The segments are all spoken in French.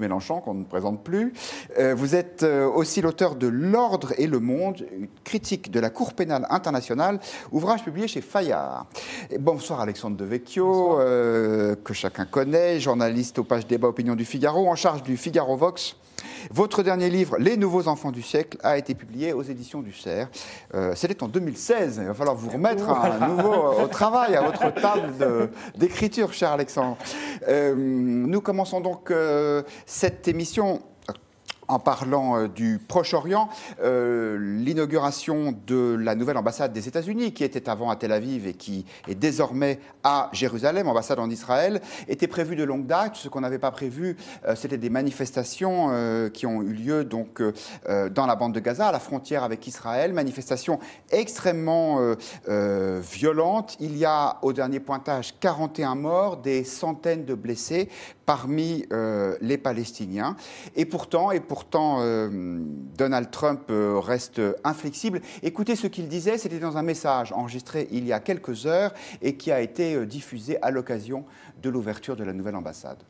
Mélenchon, qu'on ne présente plus. Euh, vous êtes euh, aussi l'auteur de L'Ordre et le Monde, critique de la Cour pénale internationale, ouvrage publié chez Fayard. bonsoir Alexandre Devecchio, Vecchio, que chacun connaît, journaliste aux pages débat opinion du Figaro, en charge du Figaro Vox votre dernier livre, Les nouveaux enfants du siècle, a été publié aux éditions du CERF. Euh, c'était en 2016. Il va falloir vous remettre à, nouveau au travail, à votre table d'écriture, cher Alexandre. Euh, nous commençons donc euh, cette émission en parlant euh, du Proche-Orient, euh, l'inauguration de la nouvelle ambassade des États-Unis, qui était avant à Tel Aviv et qui est désormais à Jérusalem, ambassade en Israël, était prévue de longue date. Ce qu'on n'avait pas prévu, euh, c'était des manifestations qui ont eu lieu donc dans la bande de Gaza, à la frontière avec Israël, manifestations extrêmement violentes. Il y a au dernier pointage 41 morts, des centaines de blessés parmi euh, les Palestiniens. Et pourtant, et pourtant euh, Donald Trump euh, reste inflexible. Écoutez ce qu'il disait, c'était dans un message enregistré il y a quelques heures et qui a été diffusé à l'occasion de l'ouverture de la nouvelle ambassade.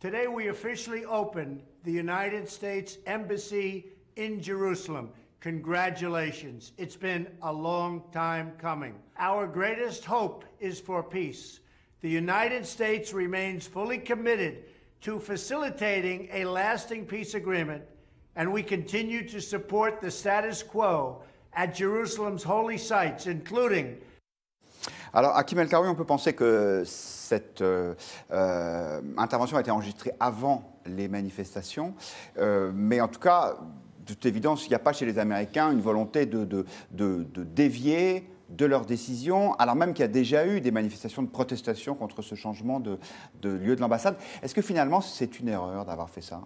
Today we officially open the United States Embassy in Jerusalem. Congratulations. It's been a long time coming. Our greatest hope is for peace the United States remains fully committed to facilitating a lasting peace agreement, and we continue to support the status quo at Jerusalem's holy sites, including alors, Kim El-Karoui, on peut penser que cette euh, euh, intervention a été enregistrée avant les manifestations, euh, mais en tout cas, de toute évidence, il n'y a pas chez les Américains une volonté de, de, de, de dévier de leur décision, alors même qu'il y a déjà eu des manifestations de protestation contre ce changement de, lieu de l'ambassade. Est-ce que finalement c'est une erreur d'avoir fait ça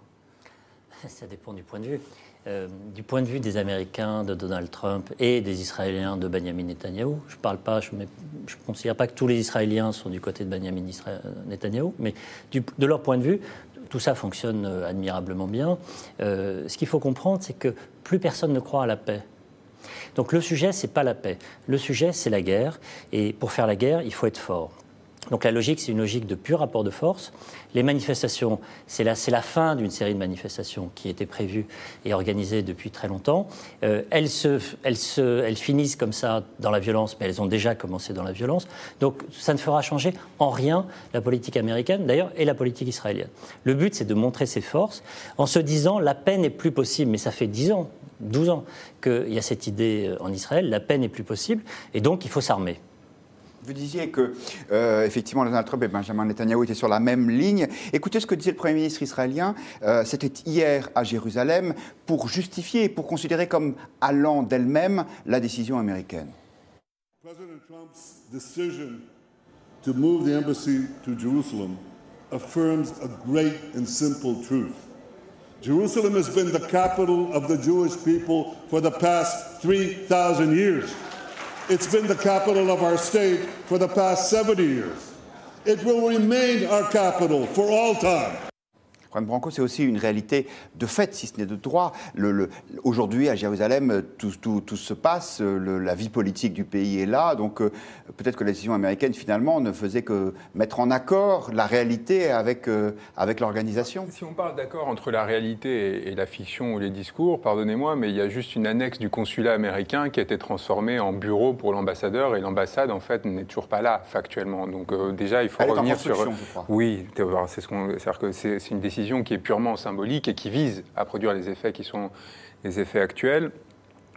Ça dépend du point de vue. Euh, du point de vue des Américains, de Donald Trump et des Israéliens de Benjamin Netanyahu. je parle pas, je ne considère pas que tous les Israéliens sont du côté de Benjamin Netanyahu. mais de leur point de vue, tout ça fonctionne euh, admirablement bien. Euh, ce qu'il faut comprendre, c'est que plus personne ne croit à la paix. Donc le sujet, ce n'est pas la paix. Le sujet, c'est la guerre. Et pour faire la guerre, il faut être fort. Donc la logique, c'est une logique de pur rapport de force. Les manifestations, c'est la, fin d'une série de manifestations qui étaient prévues et organisées depuis très longtemps. Euh, elles, elles, finissent comme ça dans la violence, mais elles ont déjà commencé dans la violence. Donc ça ne fera changer en rien la politique américaine, d'ailleurs, et la politique israélienne. Le but, c'est de montrer ses forces en se disant la paix n'est plus possible, mais ça fait dix ans 12 ans, qu'il y a cette idée euh, en Israël, la peine n'est plus possible, et donc il faut s'armer. Vous disiez que, euh, effectivement, Donald Trump et Benjamin Netanyahu étaient sur la même ligne. Écoutez ce que disait le Premier ministre israélien, euh, c'était hier à Jérusalem, pour justifier, et pour considérer comme allant d'elle-même la décision américaine. simple Jerusalem has been the capital of the Jewish people for the past 3,000 years. It's been the capital of our state for the past 70 years. It will remain our capital for all time. Branco, c'est aussi une réalité de fait, si ce n'est de droit. Le, Aujourd'hui, à Jérusalem, tout, se passe, la vie politique du pays est là, donc euh, peut-être que la décision américaine, finalement, ne faisait que mettre en accord la réalité avec, euh, avec l'organisation. Si on parle d'accord entre la réalité et, la fiction ou les discours, pardonnez-moi, mais il y a juste une annexe du consulat américain qui a été transformée en bureau pour l'ambassadeur, et l'ambassade, en fait, n'est toujours pas là, factuellement. Donc euh, déjà, il faut revenir sur... Oui, c'est ce qu'on... C'est une décision qui est purement symbolique et qui vise à produire les effets qui sont les effets actuels.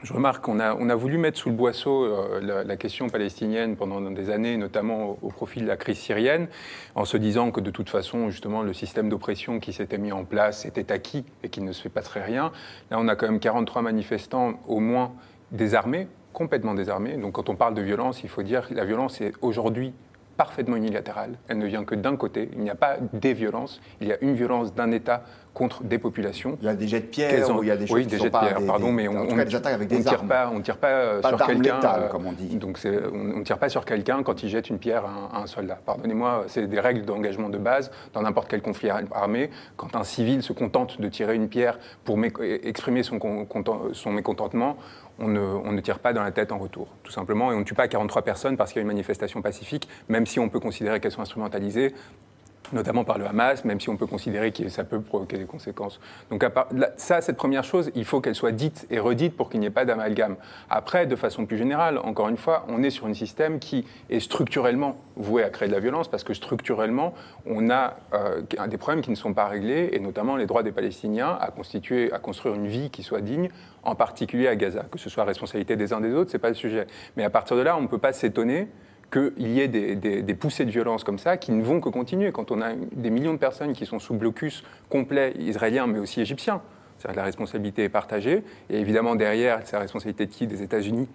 Je remarque qu'on a, on a voulu mettre sous le boisseau euh, la, question palestinienne pendant des années, notamment au, au, profit de la crise syrienne, en se disant que de toute façon, justement, le système d'oppression qui s'était mis en place était acquis et qu'il ne se fait pas très rien. Là, on a quand même 43 manifestants au moins désarmés, complètement désarmés. Donc quand on parle de violence, il faut dire que la violence est aujourd'hui parfaitement unilatérale, elle ne vient que d'un côté, il n'y a pas des violences, il y a une violence d'un État contre des populations. Il y a des jets de pierre, il y a des choses oui, des jets de pierre, pardon, mais on, ne avec des on tire Pas, on tire pas, euh, sur quelqu'un, euh, comme on dit. Donc on, ne tire pas sur quelqu'un quand il jette une pierre à un, soldat. Pardonnez-moi, c'est des règles d'engagement de base dans n'importe quel conflit armé. Quand un civil se contente de tirer une pierre pour e-, exprimer son, son mécontentement, on ne, on ne, tire pas dans la tête en retour, tout simplement. Et on ne tue pas 43 personnes parce qu'il y a une manifestation pacifique, même si on peut considérer qu'elles sont instrumentalisées notamment par le Hamas, même si on peut considérer que ça peut provoquer des conséquences. Donc à ça, cette première chose, il faut qu'elle soit dite et redite pour qu'il n'y ait pas d'amalgame. Après, de façon plus générale, encore une fois, on est sur un système qui est structurellement voué à créer de la violence, parce que structurellement, on a euh, des problèmes qui ne sont pas réglés, et notamment les droits des Palestiniens à, constituer, à construire une vie qui soit digne, en particulier à Gaza. Que ce soit responsabilité des uns des autres, ce n'est pas le sujet. Mais à partir de là, on ne peut pas s'étonner qu'il y ait des, poussées de violence comme ça qui ne vont que continuer. Quand on a des millions de personnes qui sont sous blocus complet israélien, mais aussi égyptien, la responsabilité est partagée. Et évidemment, derrière, c'est la responsabilité de qui Des États-Unis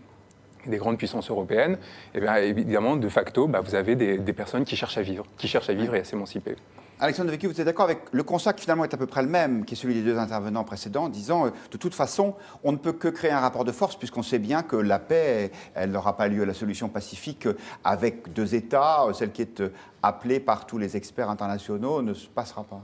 des grandes puissances européennes, et eh bien évidemment, de facto, bah, vous avez des, des personnes qui cherchent à vivre, qui cherchent à vivre et à s'émanciper. Alexandre Vécu, vous êtes d'accord avec le constat qui finalement est à peu près le même, qui celui des deux intervenants précédents, disant euh, de toute façon, on ne peut que créer un rapport de force puisqu'on sait bien que la paix, elle n'aura pas lieu à la solution pacifique avec deux États, euh, celle qui est euh, appelée par tous les experts internationaux ne se passera pas.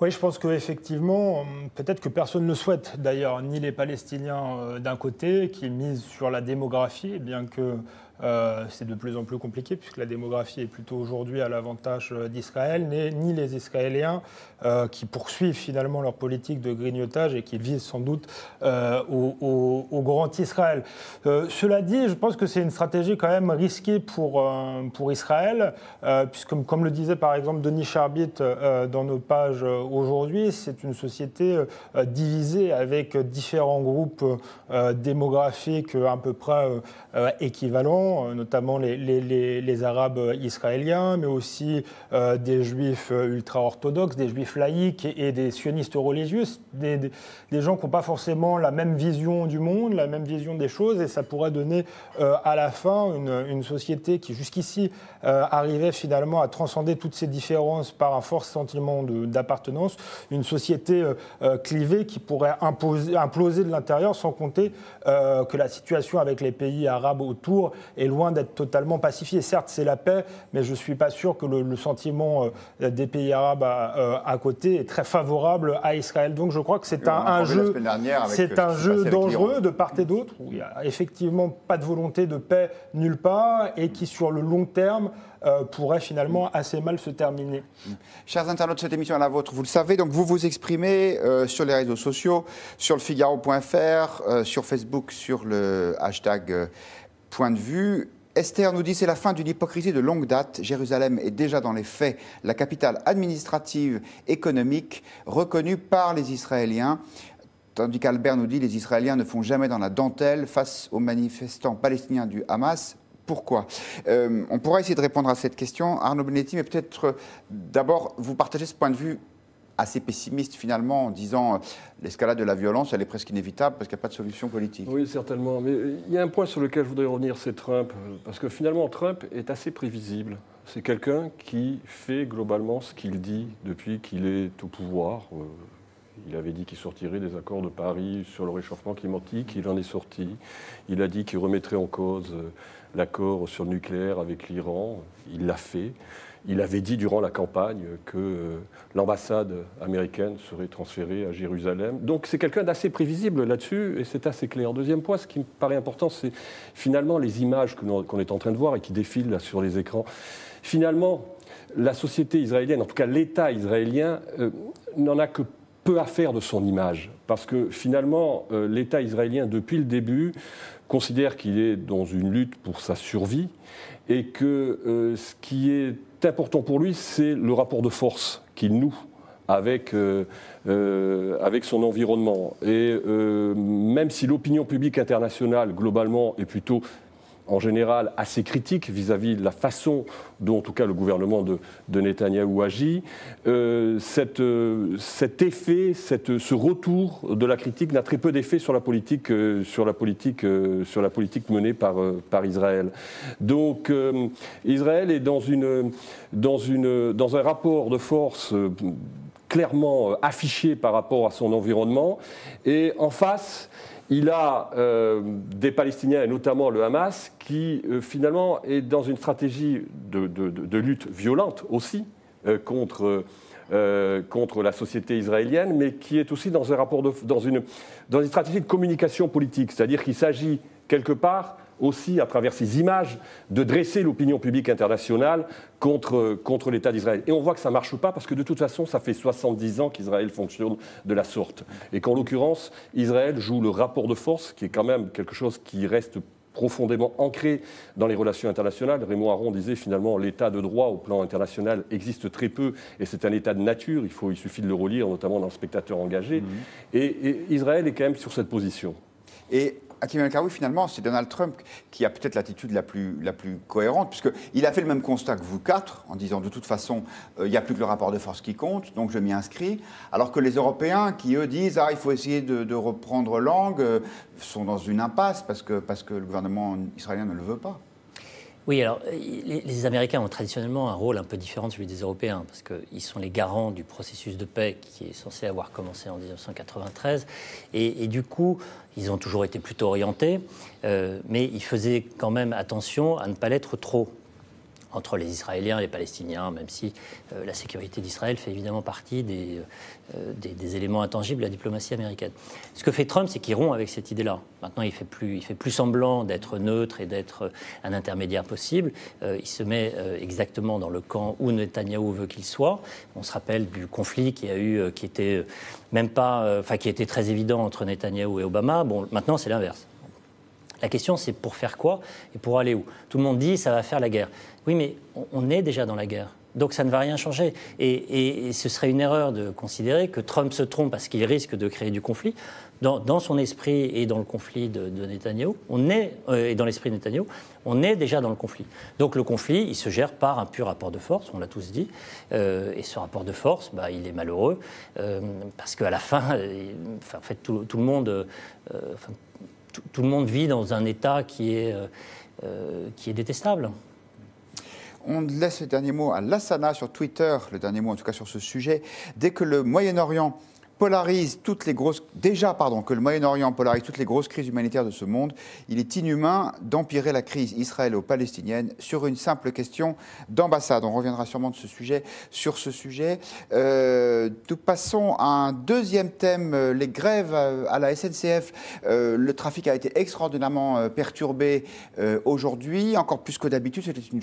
Oui, je pense qu'effectivement, hum, peut-être que personne ne souhaite d'ailleurs, ni les Palestiniens d'un côté, qui misent sur la démographie, bien que euh, c'est de plus en plus compliqué puisque la démographie est plutôt aujourd'hui à l'avantage euh, d'Israël, ni les Israéliens euh, qui poursuivent finalement leur politique de grignotage et qui visent sans doute au, grand Israël. cela dit, je pense que c'est une stratégie quand même risquée pour, Israël, puisque comme, comme, le disait par exemple Denis Charbit dans nos pages aujourd'hui, c'est une société divisée avec différents groupes démographiques à peu près équivalents euh, notamment les, Arabes israéliens, mais aussi euh, des Juifs euh, ultra-orthodoxes, des Juifs laïques et, des sionistes religieux, des, gens qui n'ont pas forcément la même vision du monde, la même vision des choses, et ça pourrait donner à la fin une, société qui jusqu'ici arrivait finalement à transcender toutes ces différences par un fort sentiment d'appartenance, une société clivée qui pourrait imploser de l'intérieur, sans compter que la situation avec les pays arabes autour est loin d'être totalement pacifié. Certes, c'est la paix, mais je ne suis pas sûr que le, sentiment euh, des pays arabes euh, à, côté est très favorable à Israël. Donc je crois que c'est un, jeu, c'est euh, un jeu dangereux de part et d'autre, où il n'y a effectivement pas de volonté de paix nulle part et qui, sur le long terme, pourrait finalement assez mal se terminer. Chers internautes, cette émission est la vôtre, vous le savez, donc vous vous exprimez sur les réseaux sociaux, sur le Figaro.fr, sur Facebook, sur le hashtag point de vue. Esther nous dit c'est la fin d'une hypocrisie de longue date. Jérusalem est déjà dans les faits la capitale administrative, économique, reconnue par les Israéliens. Tandis qu'Albert nous dit les Israéliens ne font jamais dans la dentelle face aux manifestants palestiniens du Hamas. Pourquoi euh, On pourrait essayer de répondre à cette question, Arnaud Benetti, mais peut-être euh, d'abord vous partagez ce point de vue assez pessimiste finalement en disant euh, l'escalade de la violence, elle est presque inévitable parce qu'il n'y a pas de solution politique. Oui, certainement. Mais euh, il y a un point sur lequel je voudrais revenir, c'est Trump. Euh, parce que finalement, Trump est assez prévisible. C'est quelqu'un qui fait globalement ce qu'il dit depuis qu'il est au pouvoir. Il avait dit qu'il sortirait des accords de Paris sur le réchauffement climatique, il en est sorti. Il a dit qu'il remettrait en cause l'accord sur le nucléaire avec l'Iran, il l'a fait. Il avait dit durant la campagne que euh, l'ambassade américaine serait transférée à Jérusalem. Donc c'est quelqu'un d'assez prévisible là-dessus et c'est assez clair. Deuxième point, ce qui me paraît important, c'est finalement les images qu'on est en train de voir et qui défilent sur les écrans. Finalement, la société israélienne, en tout cas l'État israélien, euh, n'en a que peu à faire de son image, parce que finalement, euh, l'État israélien, depuis le début, considère qu'il est dans une lutte pour sa survie, et que euh, ce qui est important pour lui, c'est le rapport de force qu'il noue avec, euh, euh, avec son environnement. Et même si l'opinion publique internationale, globalement, est plutôt en général assez critique vis-à-vis de la façon dont, en tout cas, le gouvernement de, de Netanyahou agit. Euh, euh, cet effet, cette, ce retour de la critique n'a très peu d'effet sur la politique, euh, sur la politique, sur la politique menée par, par Israël. Donc, Israël est dans, une, dans, une, dans un rapport de force clairement affiché par rapport à son environnement, et en face il a euh, des Palestiniens, et notamment le Hamas, qui euh, finalement est dans une stratégie de, lutte violente aussi euh, contre, la société israélienne, mais qui est aussi dans, un rapport dans, une, dans une stratégie de communication politique, c'est-à-dire qu'il s'agit quelque part aussi, à travers ces images, de dresser l'opinion publique internationale contre, contre l'État d'Israël. Et on voit que ça ne marche pas parce que de toute façon, ça fait 70 ans qu'Israël fonctionne de la sorte. Et qu'en l'occurrence, Israël joue le rapport de force, qui est quand même quelque chose qui reste profondément ancré dans les relations internationales. Raymond Aron disait finalement l'état de droit au plan international existe très peu et c'est un état de nature, il, faut, il suffit de le relire, notamment dans le spectateur engagé. Mmh. Et, Israël est quand même sur cette position. Kim El-Karoui, finalement, c'est Donald Trump qui a peut-être l'attitude la plus, la plus cohérente, puisqu'il a fait le même constat que vous quatre, en disant de toute façon, euh, il n'y a plus que le rapport de force qui compte, donc je m'y inscris, alors que les Européens, qui eux disent, ah, il faut essayer de, reprendre langue, euh, sont dans une impasse parce que, parce que le gouvernement israélien ne le veut pas. Oui, alors les, Américains ont traditionnellement un rôle un peu différent de celui des Européens, parce qu'ils sont les garants du processus de paix qui est censé avoir commencé en 1993. Et, et du coup, ils ont toujours été plutôt orientés, euh, mais ils faisaient quand même attention à ne pas l'être trop entre les Israéliens et les Palestiniens, même si euh, la sécurité d'Israël fait évidemment partie euh, des, éléments intangibles de la diplomatie américaine. Ce que fait Trump, c'est qu'il rompt avec cette idée-là. Maintenant, il fait plus, il fait plus semblant d'être neutre et d'être un intermédiaire possible. Euh, il se met exactement dans le camp où Netanyahou veut qu'il soit. On se rappelle du conflit qui a eu, qui était même pas, enfin qui était très évident entre Netanyahou et Obama. Bon, maintenant c'est l'inverse. La question, c'est pour faire quoi et pour aller où Tout le monde dit ça va faire la guerre. Oui, mais on est déjà dans la guerre. Donc ça ne va rien changer. Et, ce serait une erreur de considérer que Trump se trompe parce qu'il risque de créer du conflit. Dans, son esprit et dans le conflit de, Netanyahu, on est, euh, et dans l'esprit de Netanyahu, on est déjà dans le conflit. Donc le conflit, il se gère par un pur rapport de force, on l'a tous dit, euh, et ce rapport de force, bah, il est malheureux, euh, parce qu'à la fin, en fait, tout, le monde, tout, le monde vit dans un état qui est, euh, euh, qui est détestable. On laisse le dernier mot à Lassana sur Twitter, le dernier mot en tout cas sur ce sujet. Dès que le Moyen-Orient polarise toutes les grosses, déjà pardon, que le Moyen-Orient polarise toutes les grosses crises humanitaires de ce monde, il est inhumain d'empirer la crise israélo-palestinienne sur une simple question d'ambassade. On reviendra sûrement de ce sujet, sur ce sujet. Euh, nous passons à un deuxième thème, euh, les grèves euh, à, la SNCF. Euh, le trafic a été extraordinairement perturbé aujourd'hui, encore plus que d'habitude. C'était une